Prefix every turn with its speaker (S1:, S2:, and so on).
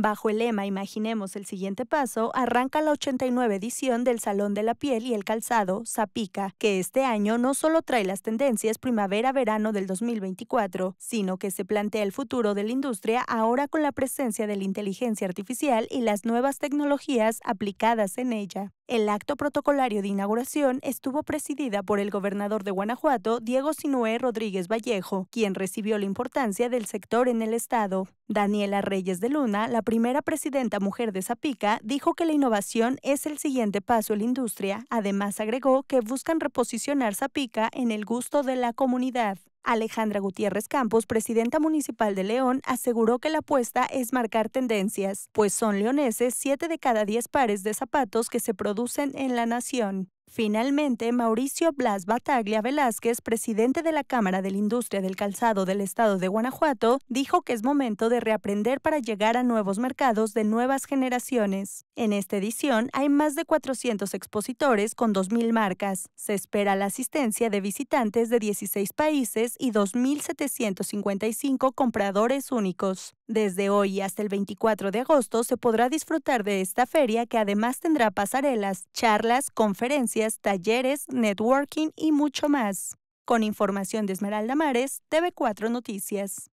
S1: Bajo el lema Imaginemos el siguiente paso, arranca la 89 edición del Salón de la Piel y el Calzado, Zapica, que este año no solo trae las tendencias primavera-verano del 2024, sino que se plantea el futuro de la industria ahora con la presencia de la inteligencia artificial y las nuevas tecnologías aplicadas en ella. El acto protocolario de inauguración estuvo presidida por el gobernador de Guanajuato, Diego Sinué Rodríguez Vallejo, quien recibió la importancia del sector en el estado. Daniela Reyes de Luna, la primera presidenta mujer de Zapica, dijo que la innovación es el siguiente paso en la industria. Además, agregó que buscan reposicionar Zapica en el gusto de la comunidad. Alejandra Gutiérrez Campos, presidenta municipal de León, aseguró que la apuesta es marcar tendencias, pues son leoneses siete de cada 10 pares de zapatos que se producen en la nación. Finalmente, Mauricio Blas Bataglia Velázquez, presidente de la Cámara de la Industria del Calzado del Estado de Guanajuato, dijo que es momento de reaprender para llegar a nuevos mercados de nuevas generaciones. En esta edición hay más de 400 expositores con 2.000 marcas. Se espera la asistencia de visitantes de 16 países y 2.755 compradores únicos. Desde hoy hasta el 24 de agosto se podrá disfrutar de esta feria que además tendrá pasarelas, charlas, conferencias, talleres, networking y mucho más. Con información de Esmeralda Mares, TV4 Noticias.